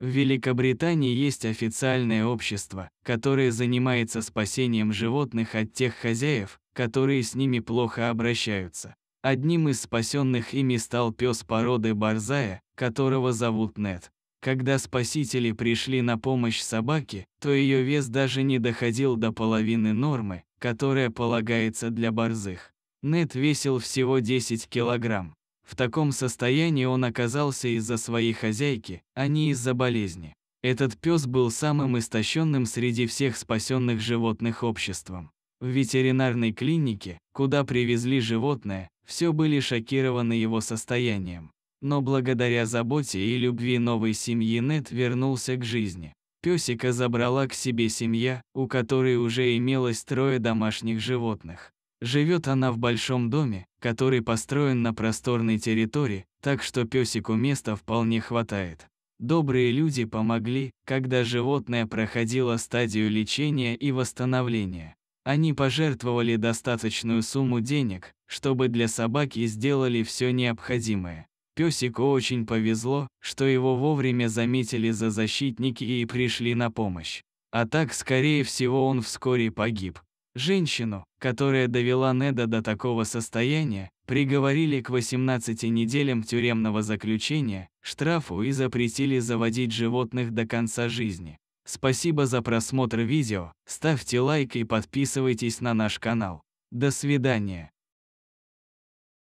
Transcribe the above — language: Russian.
В Великобритании есть официальное общество, которое занимается спасением животных от тех хозяев, которые с ними плохо обращаются. Одним из спасенных ими стал пес породы Борзая, которого зовут Нет. Когда спасители пришли на помощь собаке, то ее вес даже не доходил до половины нормы, которая полагается для борзых. Нет весил всего 10 килограмм. В таком состоянии он оказался из-за своей хозяйки, а не из-за болезни. Этот пес был самым истощенным среди всех спасенных животных обществом. В ветеринарной клинике, куда привезли животное, все были шокированы его состоянием. Но благодаря заботе и любви новой семьи Нет вернулся к жизни. Песика забрала к себе семья, у которой уже имелось трое домашних животных. Живет она в большом доме, который построен на просторной территории, так что песику места вполне хватает. Добрые люди помогли, когда животное проходило стадию лечения и восстановления. Они пожертвовали достаточную сумму денег, чтобы для собаки сделали все необходимое. Песику очень повезло, что его вовремя заметили за защитники и пришли на помощь. А так, скорее всего, он вскоре погиб. Женщину, которая довела Неда до такого состояния, приговорили к 18 неделям тюремного заключения, штрафу и запретили заводить животных до конца жизни. Спасибо за просмотр видео, ставьте лайк и подписывайтесь на наш канал. До свидания.